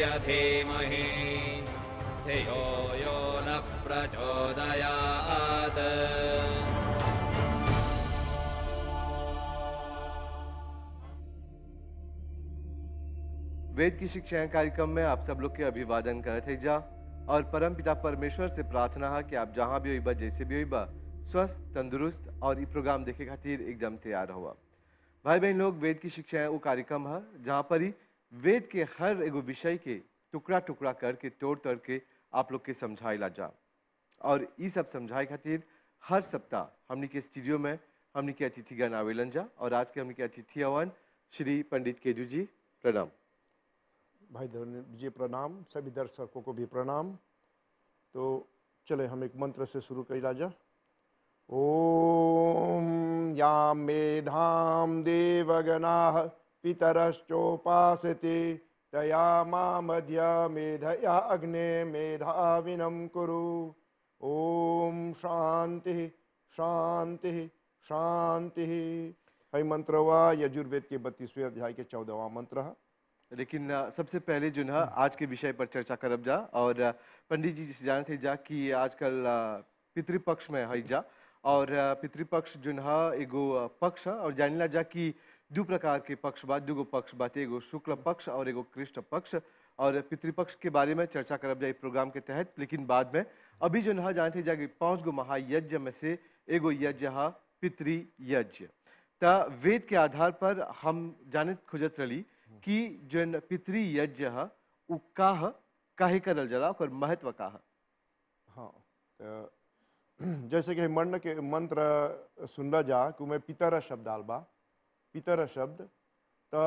धीमहि धियो यो नः प्रचोदयात् वेद की शिक्षाएं कार्यक्रम में आप सब लोग के अभिवादन करते जा और परम पिता परमेश्वर से प्रार्थना है कि आप जहाँ भी होइबा जैसे भी होइबा स्वस्थ तंदुरुस्त और ये प्रोग्राम देखे खातिर एकदम तैयार हुआ भाई बहन लोग वेद की शिक्षाएं वो कार्यक्रम है जहाँ पर ही वेद के हर एगो विषय के टुकड़ा टुकड़ा करके तोड़ तोड़ के आप लोग के समझाइला जा और ये सब समझाए खातिर हर सप्ताह हमने के स्टूडियो में हमने के अतिथिगण आवेलन जा और आज के हमने के अतिथि अवन श्री पंडित केजू जी प्रणाम भाई धर्म जी प्रणाम सभी दर्शकों को भी प्रणाम तो चले हम एक मंत्र से शुरू कर जा ओम याम मेधाम देवगना पितरश्चोपासते तया मध्य मेधया अग्ने मेधाविनं कुरु ओम शांति शांति शांति हरि मंत्र व यजुर्वेद के बत्तीसवें अध्याय के चौदहवा मंत्र है लेकिन सबसे पहले जो ना आज के विषय पर चर्चा करब जा और पंडित जी से जानते थे जा कि आजकल पितृपक्ष में है जा और पितृपक्ष जो ना एगो पक्ष है और जानला जा कि दो प्रकार के पक्ष दू दुगो पक्ष बात एगो शुक्ल पक्ष और एगो कृष्ण पक्ष और पितृपक्ष के बारे में चर्चा करब जाए प्रोग्राम के तहत लेकिन बाद में अभी जो नहा जानते जाए पाँच गो महायज्ञ में से एगो यज्ञ हा पितृ त वेद के आधार पर हम जान खोजत रही कि जो पितृयज्ञ है हा का कहे काहे करल जला और महत्व का है हाँ जैसे कि मर्ण के मंत्र सुनला जा कि मैं पितर शब्द डाल बा पितर शब्द तो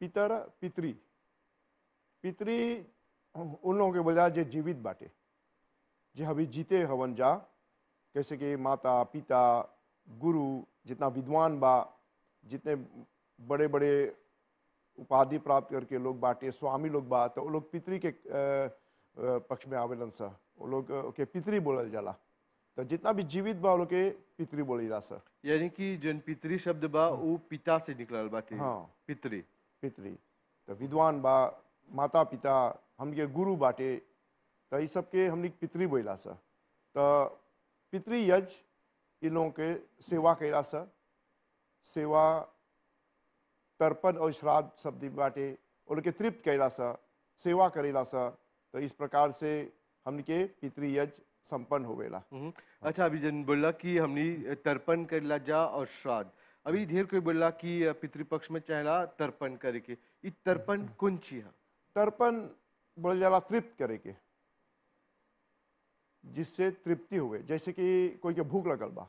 पितर पितरी पितरी उन लोगों के बजाय जो जीवित बाटे जो अभी जीते हवन जा कैसे कि माता पिता गुरु जितना विद्वान बा जितने बड़े बड़े उपाधि प्राप्त करके लोग बाटे स्वामी लोग बा तो वो लोग पितरी के पक्ष में आवेलन सा वो लोग के पितरी बोल जाला तो जितना भी जीवित बा के पितरी बोली ला सर यानी कि जन पितरी शब्द बा वो हाँ। पिता से बा बाटे हाँ पितरी पितरी तो विद्वान बा माता पिता हम के गुरु बाटे तो ये सब के हमने पितरी बोला सर तो पितरी यज इन लोगों के सेवा कैला सर सेवा तर्पण और श्राद्ध शब्द बाटे और के तृप्त कैला सर सेवा करेला सर तो इस प्रकार से हमके यज संपन्न होवेला हम्म। अच्छा अभी जन बोला कि हमने तर्पण कर ला जा और श्राद्ध अभी ढेर हम्म। कोई बोला कि पितृपक्ष में चाहला तर्पण करे के ये तर्पण हम्म। कौन ची है तर्पण बोल जाला तृप्त करे के जिससे तृप्ति हुए जैसे कि कोई के भूख लगल बा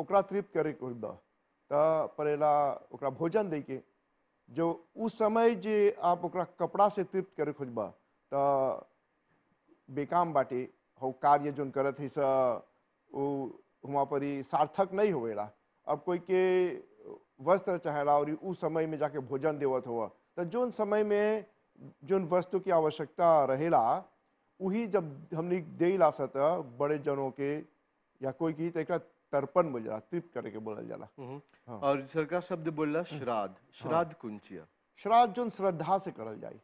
ओकरा तृप्त करे के होई बा त परेला ओकरा भोजन दे के जो उस समय जे आप ओकरा कपड़ा से तृप्त करे खोजबा त बेकाम बाटी हो कार्य जो कर है पर सार्थक नहीं रहा अब कोई के वस्त्र चाहेला और उस समय में जाके भोजन देवत हुआ तो जो समय में जो वस्तु की आवश्यकता रहेला वही जब हमने दे ला सत बड़े जनों के या कोई की तरह एक तर्पण बोल जाला तृप्त करे के बोल जाला हम्म हम्म। हाँ। और सरकार शब्द बोलला श्राद्ध हम्म। श्राद्ध हाँ। कुंचिया श्राद्ध जो श्रद्धा से करल जाए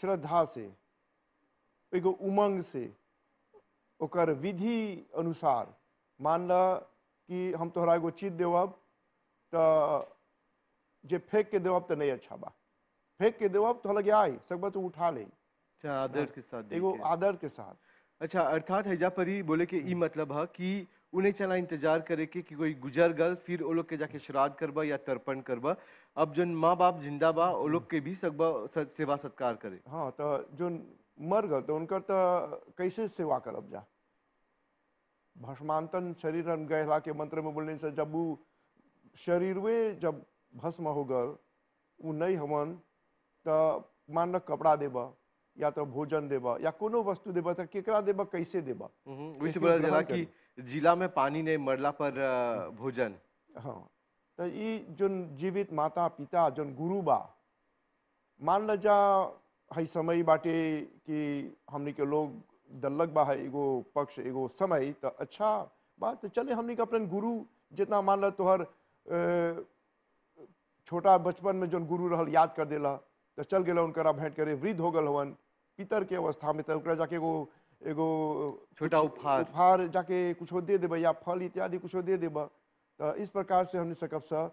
श्रद्धा से एगो उमंग से ओकर विधि अनुसार मान ल कि हम तोहरा एगो चीज देवब तो जे फेंक के देवब तो नहीं अच्छा बा फेंक के देवब तो लगे आई सकबा तो उठा ले अच्छा आदर हाँ, के साथ एगो आदर के साथ अच्छा अर्थात हैजा परी बोले के ई हाँ। मतलब है कि उन्हें चला इंतजार करे के कि कोई गुजर गल फिर वो लोग के जाके श्राद्ध करबा या तर्पण करबा अब जो माँ बाप जिंदा बा वो लोग के भी सकबा सेवा सत्कार करे हाँ तो जो मर गल तो उनका तो कैसे सेवा करब जा भस्मांतन शरीरन गहला के मंत्र में बोलने से जब वो शरीरवे जब भस्म हो गल वो नहीं हवन तो मान लो कपड़ा देव या तो भोजन देबा या कोनो वस्तु देबा तो केकरा देबा कैसे देबा हम्म, जिला में पानी नहीं मरला पर हम्म। भोजन हाँ तो ये जो जीवित माता पिता जो गुरु बा मान लो जा है समय बाटे कि हमने के लोग दलग बा है एगो पक्ष एगो समय तो अच्छा बात चले हमने का अपन गुरु जितना मान लो तुहर छोटा बचपन में जो गुरु रहल याद कर दिला तो चल गए उनकरा भेंट करे वृद्ध हो गल हवन पितर के अवस्था में तो जाके एगो एगो छोटा उपहार उपहार जाके कुछ दे देब या फल इत्यादि कुछ दे देब तो इस प्रकार से हमने सकब से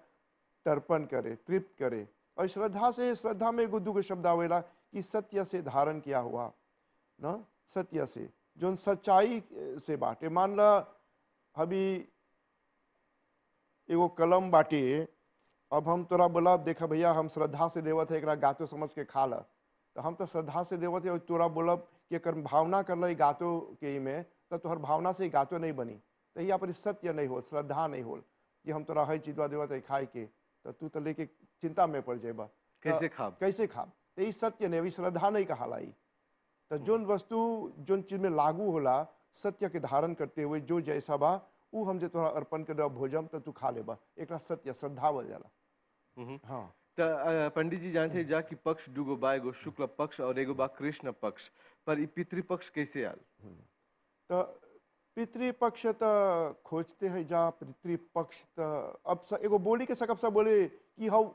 तर्पण करे तृप्त करे और श्रद्धा से श्रद्धा में एगो दूगो शब्द आवेला कि सत्य से धारण किया हुआ ना सत्य से जो सच्चाई से बाटे मान ला अभी एगो कलम बाटे अब हम तोरा बोला देख भैया हम श्रद्धा से देवत है एक गातो समझ के खा ला तो हम तो श्रद्धा से देवत है तोरा बोलब कि एक भावना कर लो गातो के में तो तोहर भावना से गातो नहीं बनी तो यहाँ पर सत्य नहीं हो श्रद्धा नहीं हो कि हम तोरा है चीजवा देवत है खाए के तो तू तो लेके चिंता में पड़ जेबा कैसे तो खाब कैसे खाब तो ये सत्य नहीं अभी श्रद्धा नहीं कहा लाई तो हम्म। जोन वस्तु जोन चीज में लागू होला सत्य के धारण करते हुए जो जैसा बा वो हम जो तुरा अर्पण कर भोजन तो तू खा लेबा एक सत्य श्रद्धा बन जाला हम्म। हाँ पंडित जी जानते हम्म। जा कि पक्ष दूगो बा एगो शुक्ल पक्ष और एगो बा कृष्ण पक्ष पर पितृपक्ष कैसे आल तो पितृपक्ष तो खोजते है जा पितृपक्ष तो अब स, एगो बोली के सकब सब बोले कि हम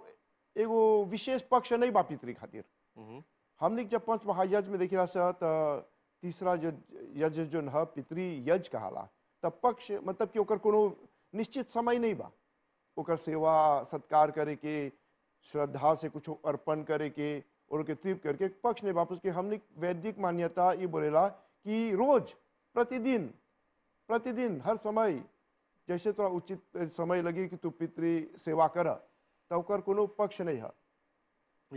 एगो विशेष पक्ष नहीं बा पितृ खातिर हमने जब पंच महायज में देखी रहा तो तीसरा यज जो न पितरी यज कहाला तब पक्ष मतलब कि ओकर कोनो निश्चित समय नहीं बा ओकर सेवा सत्कार करे के श्रद्धा से कुछ अर्पण करे के और के तीर्थ करके पक्ष ने वापस के हमने वैदिक मान्यता ये बोलेला कि रोज प्रतिदिन प्रतिदिन हर समय जैसे तोरा उचित समय लगी कि तू पितृ सेवा कर तो कोनो पक्ष नहीं है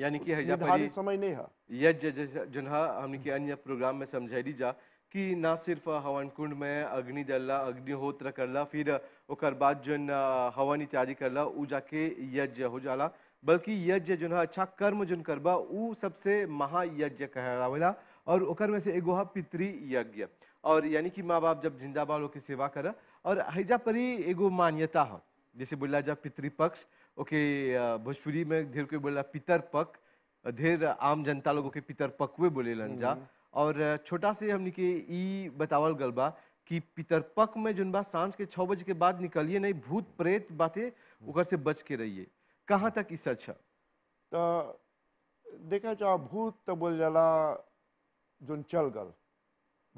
यानी कि हजा पर समय नहीं है यज जनहा हमने के अन्य प्रोग्राम में समझाई जा कि ना सिर्फ हवन कुंड में अग्नि दलला अग्निहोत्र करला फिर ओकर बाद जन हवन इत्यादि करला ऊ जाके यज्ञ हो जाला बल्कि यज्ञ जो अच्छा कर्म जो करबा उ सबसे महायज्ञ कहलावेला और ओकर में से एगो है पितृ यज्ञ और यानी कि माँ बाप जब जिंदा बालों की सेवा करा और हैजा परी एगो मान्यता है जैसे बोला जा पितृपक्ष ओके भोजपुरी में ढेर कोई बोला पितर पक ढेर आम जनता लोगों के पितर पकवे बोले लंजा हम्म, हम्म। और छोटा से हमने के ई बतावल गल बा कि पितरपक में जो बा सांझ के छः बजे के बाद निकलिए नहीं भूत प्रेत बातें उधर से बच के रहिए कहाँ तक इस सच है तो देखा जा भूत तो बोल जाला जो चल गल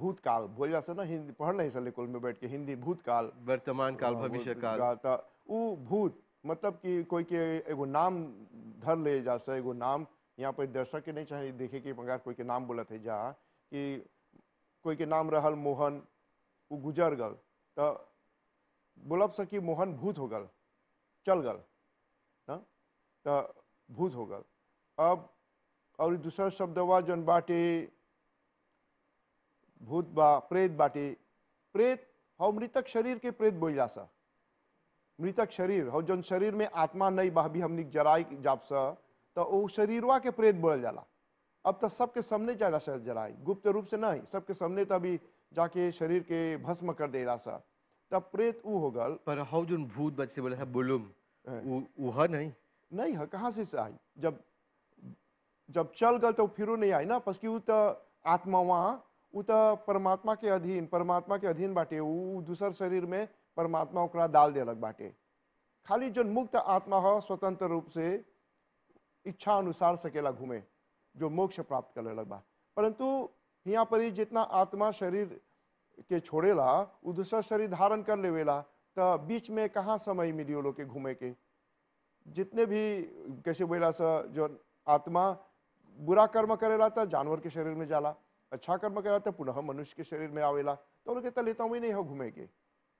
भूतकाल बोल जा ना हिंदी पढ़ नहीं सले कुल में बैठ के हिंदी भूतकाल वर्तमान काल हाँ, भविष्य काल तो भूत मतलब कि कोई के एगो नाम धर ले सा एगो नाम यहाँ पर दर्शक के नहीं चाहिए देखे कि पंगार कोई के नाम बोलत है जा कि कोई के नाम रहल मोहन वो गुजर गल तो बोलब से कि मोहन भूत हो गल चल गल तो भूत हो गल अब और दूसरा शब्द हुआ जन बाटे भूत बा प्रेत बाटे प्रेत हम मृतक शरीर के प्रेत बोल जा सा मृतक शरीर हो जो शरीर में आत्मा नहीं बह भी हमने जराई जाप स तो वो शरीरवा के प्रेत बोल जाला अब तो सबके सामने जाला सर जराई गुप्त रूप से नहीं सबके सामने तो अभी जाके शरीर के भस्म कर रहा सर तब प्रेत वो हो गल पर हो जोन भूत बच्चे बोले है बोलुम वो हाँ। है नहीं नहीं है कहाँ से आई जब जब चल गल तो फिर नहीं आई ना बस वो तो आत्मा वहाँ वो तो परमात्मा के अधीन परमात्मा के अधीन बाटे वो दूसर शरीर में परमात्मा ओकरा डाल देलक बाटे खाली जो मुक्त आत्मा हो स्वतंत्र रूप से इच्छा अनुसार सकेला घूमे जो मोक्ष प्राप्त कर लेलक बा परंतु यहाँ पर ही जितना आत्मा शरीर के छोड़ेला उ दूसरा शरीर धारण कर लेवेला तो बीच में कहाँ समय मिली वो लोग के घूमे के जितने भी कैसे बोला सा जो आत्मा बुरा कर्म करेला तो जानवर के शरीर में जाला अच्छा कर्म करेला तो पुनः मनुष्य के शरीर में आवेला तो उनके तलेता ही नहीं हो घूमे के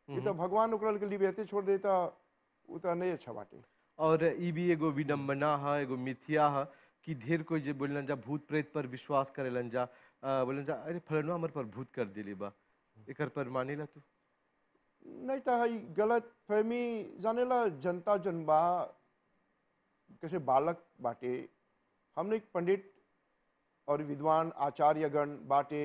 ये तो हम्म। भगवान ओकरा के लिबेते छोड़ दे त नहीं अच्छा बाटे और ये भी एगो विडम्बना है एगो मिथ्या है कि ढेर कोई जो बोलन जा भूत प्रेत पर विश्वास लन जा बोलन जा अरे फलनो हमार पर भूत कर दिले बा एकर पर मानेला तू नहीं तो है गलत फहमी जानेला जनता जनबा कैसे बालक बाटे हमने एक पंडित और विद्वान आचार्यगण बाटे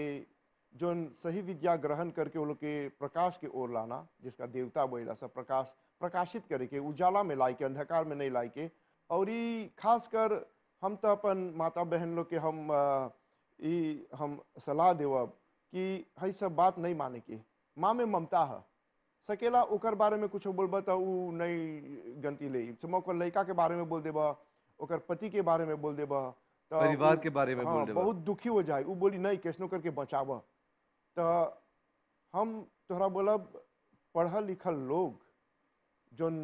जो सही विद्या ग्रहण करके वो लोग के प्रकाश के ओर लाना जिसका देवता बोला सब प्रकाश प्रकाशित करे के उजाला में लाए के अंधकार में नहीं लाए के और ये खास कर हम तो अपन माता बहन लोग के हम ये हम सलाह देव कि हई सब बात नहीं माने के माँ में ममता है सकेला ओकर बारे में कुछ बोलब तो वो नहीं गंती ले लड़का के बारे में बोल देब और पति के बारे में बोल देब तो परिवार के बारे में हाँ, बोल बहुत दुखी हो जाए वो बोली नहीं कैसनो करके बचावा तो हम तोहरा बोलब पढ़ल लिखल लोग जोन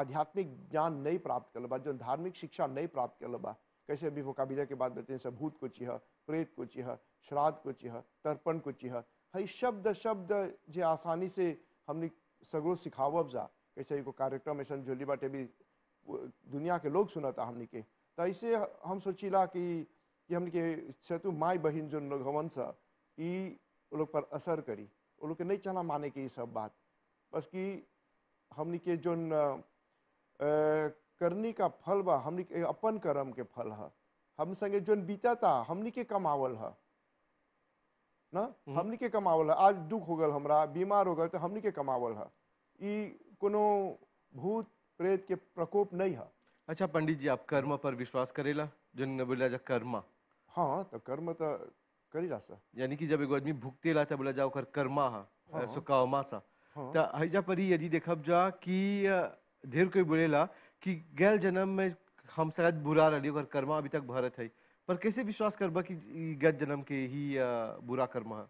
आध्यात्मिक ज्ञान नहीं प्राप्त कर बा जोन धार्मिक शिक्षा नहीं प्राप्त कर बा कैसे अभी वोकाबिला के बाद बताते हैं भूत को चिह प्रेत को चिह श्राद्ध को चिह तर्पण को चिह है शब्द शब्द जे आसानी से हमने सगरो सिखाव जा कैसे एगो कार्यक्रम ऐसा झोली बाटे भी दुनिया के लोग सुनता हमने के तो ऐसे हम सोचिला कि हमने के सेतु माई बहन जो लोग वो लोग पर असर करी वो लोग के नहीं चला माने के ये सब बात बस कि हमने के जो करनी का फल बा हमने के अपन कर्म के फल है हम संगे जो बीता था हमने के कमावल है ना हम्म। हमने के कमावल है आज दुख हो गल हमरा बीमार हो गल तो हमने के कमावल है ये कोनो भूत प्रेत के प्रकोप नहीं है अच्छा पंडित जी आप कर्म पर विश्वास करेला जो बोला जा कर्मा हाँ तो कर्म तो करी करिलासा यानी कि जब एगो आदमी भुगतेला त बोला जाओ कर कर्मा हा हाँ। सो हाँ। कामा सा हाँ। त हइजा पर यदि देखब जा कि ढेर कोई बोलेला कि गैल जन्म में हम शायद बुरा रही और कर्मा अभी तक भरत है पर कैसे विश्वास करबा कि गत जन्म के ही बुरा कर्म है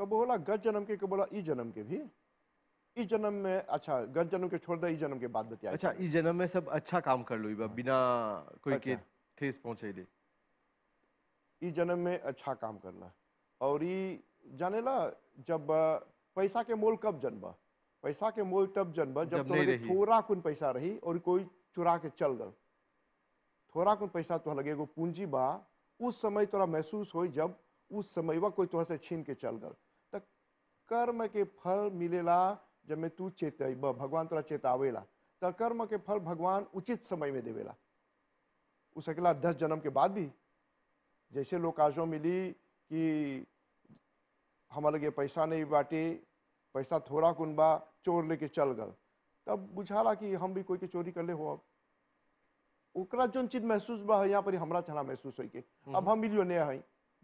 कब होला गत जन्म के कब होला ई जन्म के भी इस जन्म में अच्छा गत जन्म के छोड़ दे इस जन्म के बाद बतिया अच्छा इस जन्म में सब अच्छा काम कर लो बिना कोई अच्छा। के ठेस पहुंचे दे इस जन्म में अच्छा काम करना और ये जानेला जब पैसा के मोल कब जन्म पैसा के मोल तब जन्म जब, जब तो थोड़ा कुन पैसा रही और कोई चुरा के चल गल थोड़ा कुन पैसा तो लगे एगो पूंजी बा उस समय तोरा महसूस हो जब उस समय वह कोई तुहरा से छीन के चल गल तब कर्म के फल मिलेला जब में तू चेत भगवान तोरा चेतावेला तो कर्म के फल भगवान उचित समय में देवेला अकेला दस जन्म के बाद भी जैसे लोग लोकाजो मिली कि हमारे लगे पैसा नहीं बाटे पैसा थोड़ा कुन बा चोर लेके चल गल तब बुझा रहा कि हम भी कोई के चोरी कर ले हो अब ओकरा चीज महसूस बा है यहाँ पर हमारा छना महसूस हो के हम्म। अब हम मिलियो नहीं है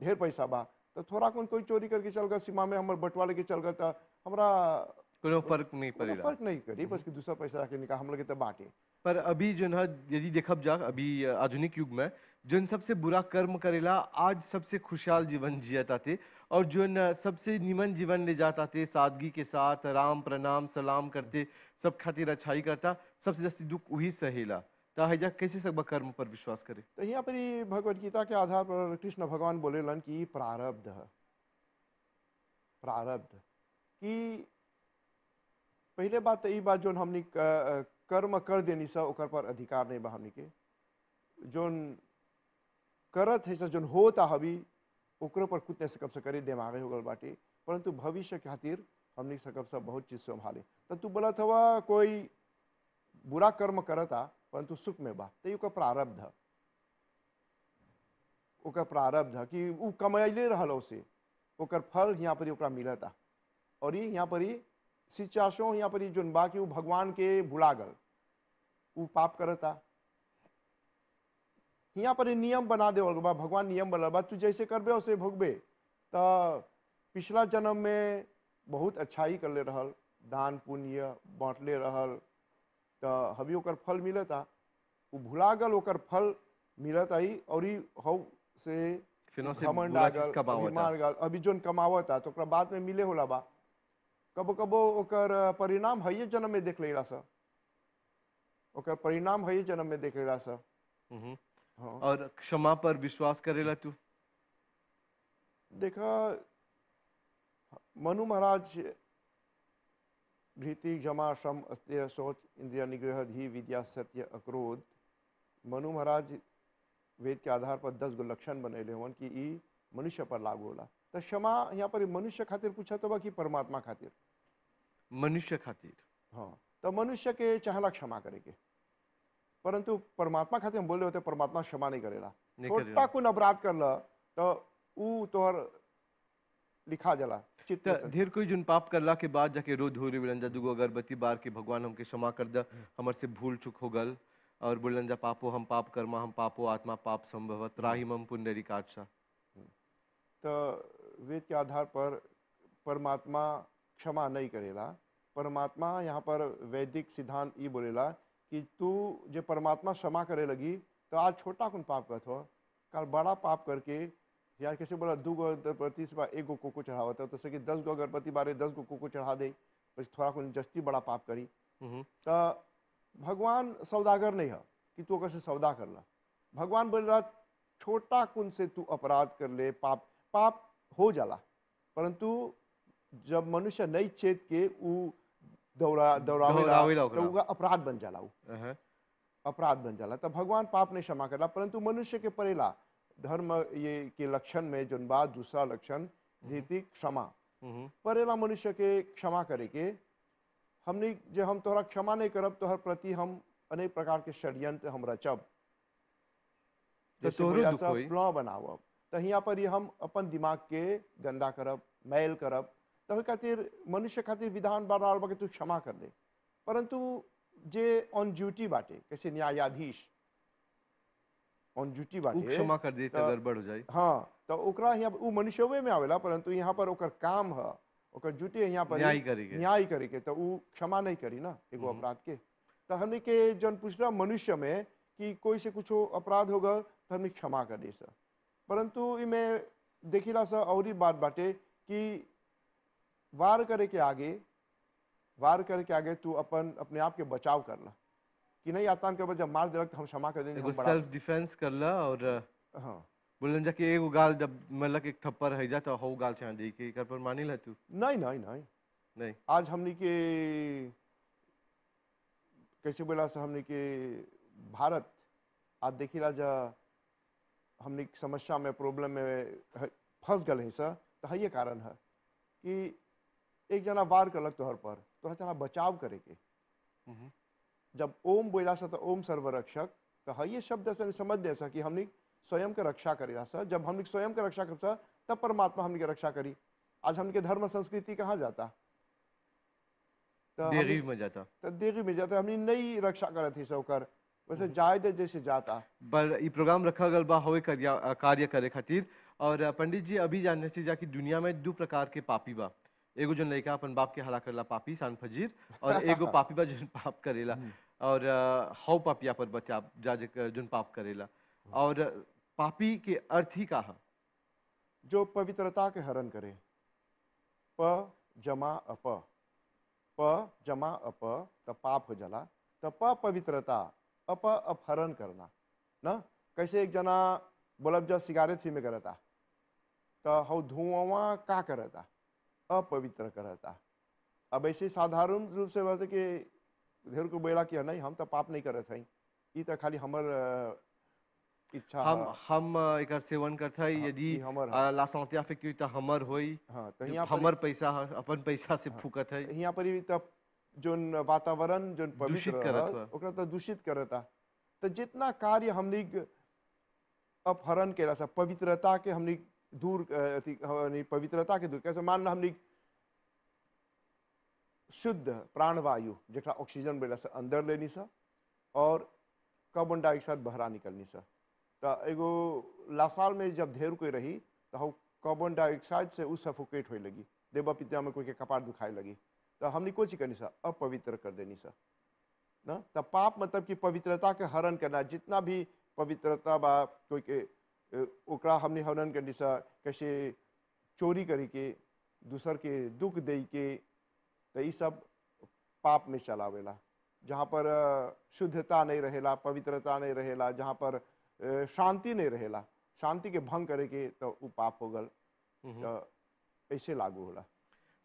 ढेर पैसा बा तो थोड़ा कुन कोई चोरी करके चल गए सीमा में हमारे बंटवा लेके चल गए तो हमारा कोई फर्क नहीं पड़े फर्क नहीं करी बस हम्म। कि दूसरा पैसा जाके निकाल हम लगे तो बांटे पर अभी जो है यदि देखब जा अभी आधुनिक युग में जन सबसे बुरा कर्म करेला आज सबसे खुशहाल जीवन जियता थे और जन सबसे निमन जीवन ले जाता थे सादगी के साथ राम प्रणाम सलाम करते सब खातिर अच्छाई करता सबसे जस्ती दुख वही सहेला हैजा कैसे सब कर्म पर विश्वास करे तो यहाँ पर भगवत गीता के आधार पर कृष्ण भगवान लन कि प्रारब्ध प्रारब्ध कि पहले बात तो बात जो हमने कर्म कर देनी सर पर अधिकार नहीं बा हमने के जोन करत है जो होता हबी ओकरो पर कुछ सकब से करे दिमागे हो गल बाटे परंतु भविष्य खातिर हमने सकब से बहुत चीज संभाले तब तो तू बोलत हवा कोई बुरा कर्म करता परंतु सुख में बा तो ओकर प्रारब्ध ओकर प्रारब्ध कि उ कमैले रहलो से ओकर फल यहाँ पर ओकरा मिलता और ये यहाँ पर शिक्षाशो यहाँ पर जो बा कि भगवान के भुला गल उ पाप करता हिया पर नियम बना देवल बा भगवान नियम बनल बा तू जैसे करबे वैसे भोगबे तो पिछला जन्म में बहुत अच्छाई कर ले रहल दान पुण्य बाँटले रहल तो हवी ओकर फल मिलता वो भुला गल ओकर फल मिलत आई और ही से घमंड गल अभी जोन कमावता तो बाद में मिले होला बा कबो कबो ओकर परिणाम हइये जन्म में देख लेला सर ओकर परिणाम हइये जन्म में देख लेला सर हाँ। और क्षमा पर विश्वास करेला तू देखा मनु महाराज भीति क्षमा श्रम अस्त्य शौच इंद्रिया निग्रह धी विद्या सत्य अक्रोध मनु महाराज वेद के आधार पर दस गो लक्षण बने हुन कि ई मनुष्य पर लागू होला तो क्षमा यहाँ पर मनुष्य खातिर पूछा तो कि परमात्मा खातिर मनुष्य खातिर हाँ तो मनुष्य के चाहला क्षमा करे के પરંતુ પરમાત્મા ખાતે बोल रहे પરમાત્મા क्षमा नहीं કરેલા છોટા કોઈ અપરાધ કરલા તો ऊ तोहर लिखा जला चित्त धीर कोई जुन पाप ला के बाद जाके रो धोरी बुलंजा दुगो अगरबत्ती बार के भगवान हमके क्षमा कर दे हमर से भूल चुक हो गल और बुलंजा पापो हम पाप कर्मा हम पापो आत्मा पाप संभवत राहिम हम पुण्यरी काटा तो वेद के आधार पर परमात्मा क्षमा नहीं करेला परमात्मा यहाँ पर वैदिक सिद्धांत ये बोलेला कि तू जो परमात्मा क्षमा करे लगी तो आज छोटा कौन पाप करत हो कल बड़ा पाप करके यार कैसे बोला दू गो गणपति से एक गो कोको चढ़ावत तो कि दस गो गणपति बारे दस गो कुकू चढ़ा दे बस थोड़ा कुछ जस्ती बड़ा पाप करी तो भगवान सौदागर नहीं है कि तू अगर से सौदा कर ला भगवान बोल रहा छोटा कुन से तू अपराध कर ले पाप पाप हो जाला परंतु जब मनुष्य नहीं छेद के ऊ दौरा दौरावे अपराध बन जाला अपराध बन जाला तब भगवान पाप ने क्षमा करला परंतु मनुष्य के परेला धर्म ये के लक्षण में जन बा दूसरा लक्षण हम्म। धीति क्षमा हम्म। परेला मनुष्य के क्षमा करे के हमने जो हम तोहरा क्षमा नहीं करब तोहर प्रति हम अनेक प्रकार के षड्यंत्र हम रचब प्लव बनाव तो यहाँ पर हम अपन दिमाग के गंदा करब मैल करब तो खातिर मनुष्य खातिर विधान बनाल बगे तू क्षमा कर दे परंतु जे ऑन ड्यूटी बाटे कैसे न्यायाधीश ऑन ड्यूटी बाटे क्षमा कर दे तो गड़बड़ हो जाए हाँ तो ओकरा यहाँ वो मनुष्यवे में आवेला परंतु यहाँ पर ओकर काम है ओकर ड्यूटी यहाँ पर न्याय करे न्याय करे तो वो क्षमा नहीं करी ना एगो हम्म। अपराध के तो हमने के जन रहा मनुष्य में कि कोई से कुछ अपराध होगा तो हमने क्षमा कर दे सर परंतु इमें देखिला सर और बात बाटे कि वार करे के आगे वार करे के आगे तू अपन अपने आप के बचाव कर ला कि नहीं आतान के जब मार दे हम क्षमा कर देंगे सेल्फ डिफेंस कर ला और हाँ बोलन जा के एक गाल जब मतलब एक थप्पर है जा तो हो गाल छा दे के कर पर मानी ला तू नहीं नहीं नहीं नहीं आज हमनी के कैसे बोला से हमनी के भारत आज देखिला जा हमनी समस्या में प्रॉब्लम में फंस गए हैं सर तो है ये कारण है कि एक जना वार कलक तोहर पर तोरा चला बचाव करे के हम्म। जब ओम बोला सा तो ओम सर्व रक्षक तो हाँ, ये शब्द से समझ दे सा कि हमने स्वयं के रक्षा करेला सा जब हमने स्वयं के रक्षा कर सा तब परमात्मा हमने के रक्षा करी आज हमने के धर्म संस्कृति कहाँ जाता तो देवी में जाता तो देगी में जाता हमने नई रक्षा करत थी सौकर वैसे हम्म। जाए दे जैसे जाता पर ये प्रोग्राम रखा गल बा होवे कार्य करे खातिर और पंडित जी अभी जानने से जाकि दुनिया में दो प्रकार के पापी बा एगो जो लड़का अपन बाप के हला करला पापी सान फजीर और एगो पापी बा जो पाप करेला हम्म। और हाउ पापिया पर बचा जा जो पाप करेला और पापी के अर्थ ही का जो पवित्रता के हरण करे प जमा अप प जमा अप त पाप हो जाला त प पवित्रता अप अपहरण करना ना कैसे एक जना बोलब जा सिगारेट फी में करता तो हाउ धुआं का करता अपवित्र करता है अब ऐसे साधारण रूप से बोलते कि देर को बेड़ा किया नहीं हम तो पाप नहीं करत हैं ये तो खाली हमर इच्छा हम हम एक सेवन करते हैं हाँ, यदि हमर हाँ। लासांत्या फेंकती तो हमर होई हाँ, तो हमर पैसा अपन पैसा से हाँ। फूकत है यहाँ पर भी तब तो जोन वातावरण जो पवित्र करत ओकरा तो दूषित करता तो जितना कार्य हमने अपहरण केला सा पवित्रता के हमने दूर पवित्रता के दूर कैसे मान लो हम शुद्ध प्राणवायु जरा ऑक्सीजन मिला से अंदर लेनी सा और कार्बन डाइऑक्साइड बहरा निकलनी सा तो एगो लासाल में जब ढेर कोई रही तो हम कार्बन डाइऑक्साइड से उस सफोकेट होए लगी देवा पिता में कोई के कपार दुखाई लगी तो हमने चीज करनी सा अपवित्र कर देनी सा ना तो पाप मतलब कि पवित्रता के हरण करना जितना भी पवित्रता बा कोई के ओकरा हमने हवन कर दिशा कैसे चोरी करे के दूसर के दुख दे के तो ये सब पाप में चलावेला जहाँ पर शुद्धता नहीं रहेला पवित्रता नहीं रहेला जहाँ पर शांति नहीं रहेला शांति के भंग करे के तो वो पाप हो गल तो ऐसे लागू होला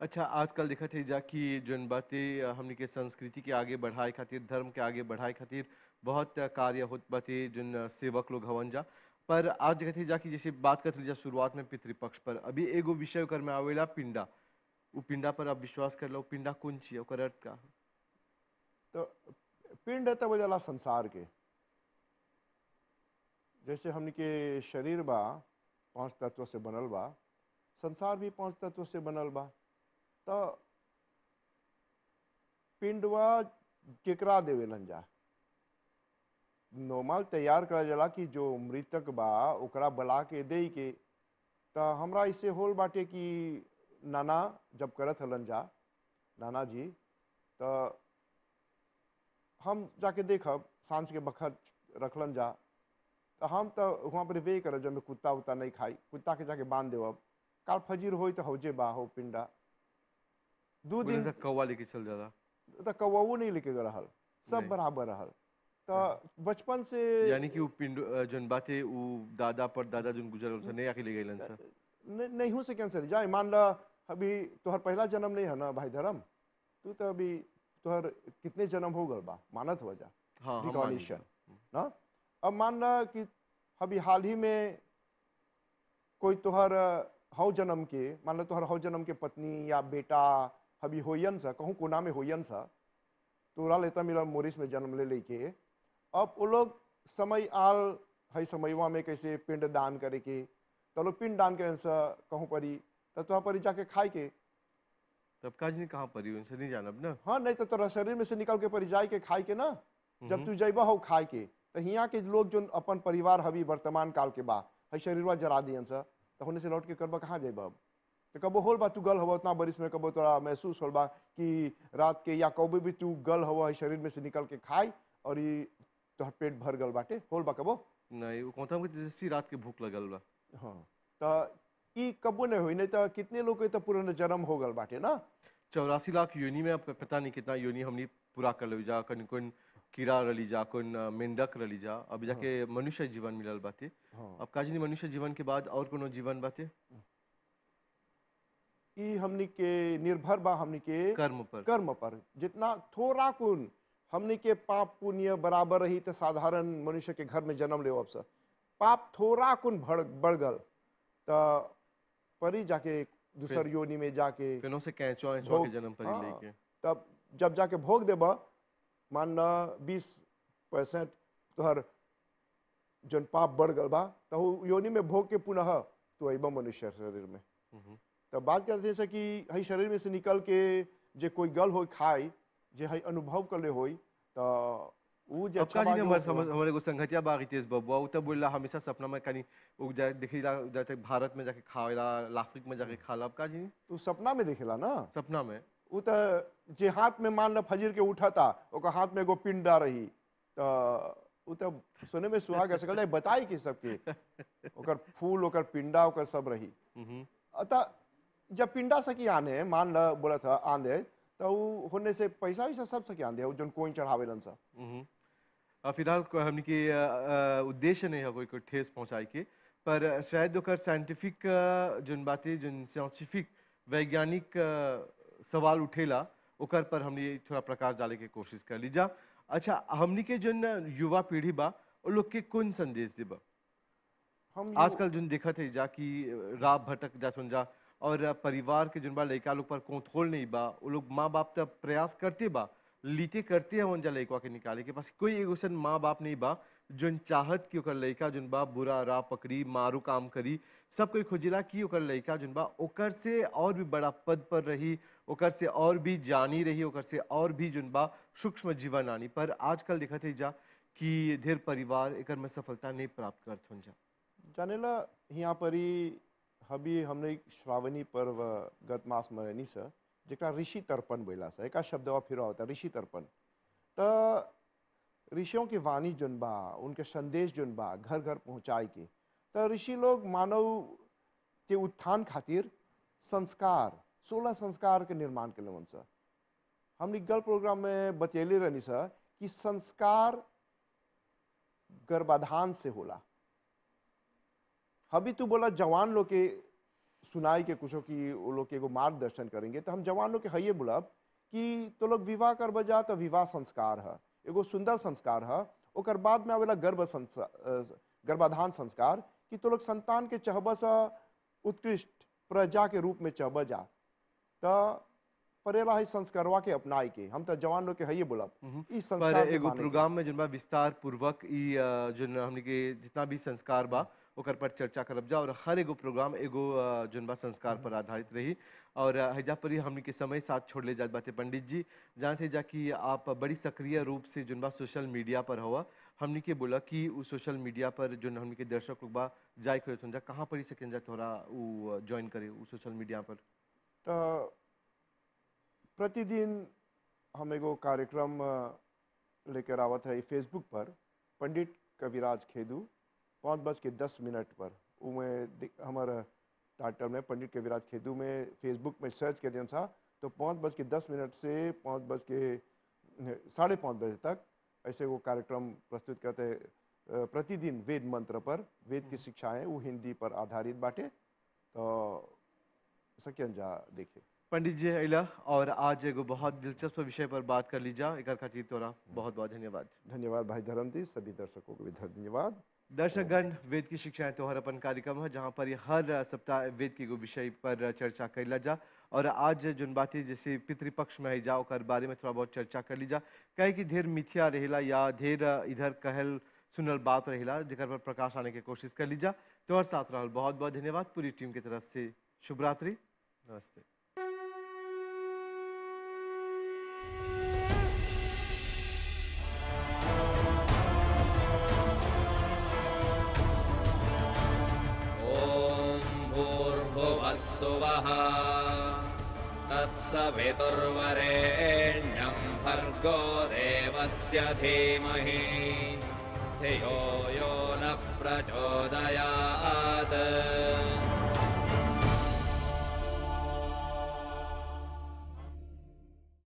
अच्छा आजकल देखा थे जा कि जन बातें हमने के संस्कृति के आगे बढ़ाए खातिर धर्म के आगे बढ़ाए खातिर बहुत कार्य होते बातें जिन सेवक लोग हवन जा पर आज कथी जाकि जैसे बात कर लीजिए शुरुआत में पितृपक्ष पर अभी एगो विषय कर में आवेला पिंडा वो पिंडा पर आप विश्वास कर लो पिंडा कौन चीज है अर्थ का तो पिंड है तब जला संसार के जैसे हमने के शरीर बा पांच तत्व से बनल बा संसार भी पांच तत्व से बनल बा तो पिंडवा केकरा देवेलन जा नॉर्मल तैयार कर जला कि जो मृतक बा ओकरा बला के दे के तो हमरा इसे होल बाटे कि नाना जब करत हलन जा नाना जी तो हम जाके देखब सांझ के बखत रखलन जा तो हम तो वहाँ पर वे कर जब कुत्ता उत्ता नहीं खाई कुत्ता के जाके बांध देव काल फजीर हो तो हौजे बा हो पिंडा दू दिन कौवा लेके चल जाला तो नहीं लेके गल सब बराबर रहा तो हाँ। बचपन से यानी कि वो जन बाते वो दादा पर दादा जन गुजरल से नहीं अकेले गेलन स नहीं हो से कैंसर जा मान ला अभी तोहर पहला जन्म नहीं है ना भाई धर्म तू तो अभी तोहर कितने जन्म हो गल बा मानत हो जा हाँ, रिकॉग्निशन हम्म। ना अब मान ला कि अभी हाल ही में कोई तोहर हौ जन्म के मान ला तोहर हौ जन्म के पत्नी या बेटा अभी होयन सा कहूँ कोना में होयन सा तोरा लेता मिला मोरिस में जन्म ले लेके अब वो लोग समय आल है समयवा में कैसे पिंड दान करे के तो लोग पिंड दान करें से कहूँ परी तो, तो परी जाके खाए के तब का जी कहाँ परी उनसे नहीं जाना ना हाँ नहीं तो तोरा शरीर में से निकल के परी जाए के खाए के ना जब हम्म। तू जेब हो खाए के तो यहाँ के लोग जो अपन परिवार हवी वर्तमान काल के बा है शरीरवा जरा दियन से तो होने से लौट के करबा कहाँ जेब अब तो कबो होल बा तू गल हवा उतना बरिस में कबो तोरा महसूस होल बा कि रात के या कभी भी तू गल हवा है शरीर में से निकल के खाए और ये तोहर पेट भर गल बाटे होल बा कबो नहीं वो कौन था मुझे जैसी रात के भूख लगल बा हाँ तो ई कबो नहीं हुई नहीं तो कितने लोग के तो पूरा जन्म हो गल बाटे ना चौरासी लाख योनि में आप पता नहीं कितना योनि हमने पूरा कर लिया कन कन कौन कीड़ा रली जा कन मेंढक रली जा अब जाके हाँ। मनुष्य जीवन मिलल बाते हाँ। अब काजनी मनुष्य जीवन के बाद और कोनो जीवन बाते ई हमने के निर्भर बा हमने के कर्म पर कर्म पर जितना थोड़ा कुन हमने के पाप पुण्य बराबर रही तो साधारण मनुष्य के घर में जन्म ले अवसर पाप थोड़ा कुन बढ़ बढ़ गल तो परी जाके दूसर योनि में जाके से कैचो के जन्म परी हाँ, लेके तब जब जाके भोग देब मान न बीस परसेंट तुहर जन पाप बढ़ गल बा तो योनि में भोग के पुनः तो अबा मनुष्य शरीर में हम्म। तब बात करते हैं कि हई शरीर में से निकल के जे कोई गल हो खाई જે હઈ અનુભવ કર્યો હોય તો ऊ जे अच्छा बागी समझ को बबुआ उतर हमेशा सपना में कहीं भारत में जाके खावेला लाफ्रिक में जाके खाला अब का जी तू सपना में दिखेला ना सपना में जे हाथ में मान ला फजीर के उठा हाथ में एगो पिंडा रही तो ऊ में सुहाग ऐसा कर बताई कि सबके ओकर फूल ओकर पिंडा ओकर सब रही हम्म। अतः जब पिंडा सकी आने मान ला बोला था आंधे तो से पैसा वैसा सब से आंदे कोई चढ़ावे लन सा हम्म। फिलहाल हमने के उद्देश्य नहीं है कोई को ठेस पहुंचाई के पर शायद ओकर साइंटिफिक जो बातें जो साइंटिफिक वैज्ञानिक सवाल उठेला ओकर पर हमने थोड़ा प्रकाश डाले के कोशिश कर लीजा अच्छा हमने के जो युवा पीढ़ी बा लोग के कौन संदेश देबा हम आजकल जो देखा थे जा कि राह भटक जा सुन जा और परिवार के जिन बा लड़का लोग पर कोंथोल नहीं बा वो लोग माँ बाप तो प्रयास करते बा लीते करते हैं जा लड़का के निकाले के पास कोई एगो सन माँ बाप नहीं बा जो चाहत कि ओकर लड़का जिन बा बुरा रा पकड़ी मारू काम करी सब कोई खोजिला कि ओकर लड़का जिन बा ओकर से और भी बड़ा पद पर रही ओकर से और भी जानी रही ओकर से और भी जिन बा सूक्ष्म जीवन आनी पर आजकल देखते जा कि ढेर परिवार एक में सफलता नहीं प्राप्त करते जा जानेला यहाँ पर ही अभी हमने एक श्रावणी पर्व गत मास मनानी से जरा ऋषि तर्पण बोला से एक शब्द और फिर होता ऋषि तर्पण तो ऋषियों की वाणी जुन उनके संदेश जुन बा घर घर पहुँचाए के तो ऋषि लोग मानव के उत्थान खातिर संस्कार सोलह संस्कार के निर्माण के लिए हम एक गल प्रोग्राम में बतैली रहनी सर कि संस्कार गर्भाधान से होला अभी तू बोला जवान लोग के सुनाई के कुछ की वो लोग के मार्गदर्शन करेंगे तो हम जवान लोग के हइये बोलब कि तो लोग विवाह कर जा तो विवाह संस्कार है एगो सुंदर संस्कार है और बाद में आवेला गर्भ गर्भाधान संस्कार कि तो लोग संतान के चहब से उत्कृष्ट प्रजा के रूप में चहब जा तो परेला है संस्कारवा के अपनाए के हम तो जवान लोग के हइये बोलब हम्म। संस्कार एगो प्रोग्राम में जन विस्तार पूर्वक ई के जितना भी संस्कार बा ओकर पर चर्चा करब जा और हर एगो प्रोग्राम एगो जुनबा संस्कार पर आधारित रही और हैजा पर ही हमने के समय साथ छोड़ ले जात बाते पंडित जी जानते जा कि आप बड़ी सक्रिय रूप से जुनबा सोशल मीडिया पर हुआ हमने के बोला कि उस सोशल मीडिया पर जो हमने के दर्शक लोग बा जाए करे तो जा कहाँ पर ही सके जा थोड़ा वो ज्वाइन करे उस सोशल मीडिया पर तो प्रतिदिन हम एगो कार्यक्रम लेकर आवत है फेसबुक पर पंडित कविराज खेदू पाँच बज के दस मिनट पर वो हमारा टाइटल में पंडित कविराज खेदू में फेसबुक में सर्च कर दिया था तो पाँच बज के दस मिनट से पाँच बज के साढ़े पाँच बजे तक ऐसे वो कार्यक्रम प्रस्तुत करते प्रतिदिन वेद मंत्र पर वेद की हम्म। शिक्षाएं वो हिंदी पर आधारित बाटे तो सकियन जा देखे पंडित जी अला और आज एगो बहुत दिलचस्प विषय पर बात कर लीजा एक खातिर तोरा हम्म। बहुत बहुत धन्यवाद धन्यवाद भाई धर्मदीप सभी दर्शकों को भी धन्यवाद दर्शकगण वेद की शिक्षाएं तो अपन कार्यक्रम है जहां पर हर सप्ताह वेद के विषय पर चर्चा कर ला जा और आज जो बातें जैसे पितृपक्ष में जाओ कर बारे में थोड़ा बहुत चर्चा कर ली जा कहे कि ढेर मिथिया रहेला या ढेर इधर कहल सुनल बात रहेला जर पर प्रकाश आने की कोशिश कर ली जा तो साथ रहा बहुत बहुत धन्यवाद पूरी टीम की तरफ से शुभरात्रि नमस्ते सवितुर्वरेण्यम् भर्गो देवस्य धीमहि धियो यो नः प्रचोदयात्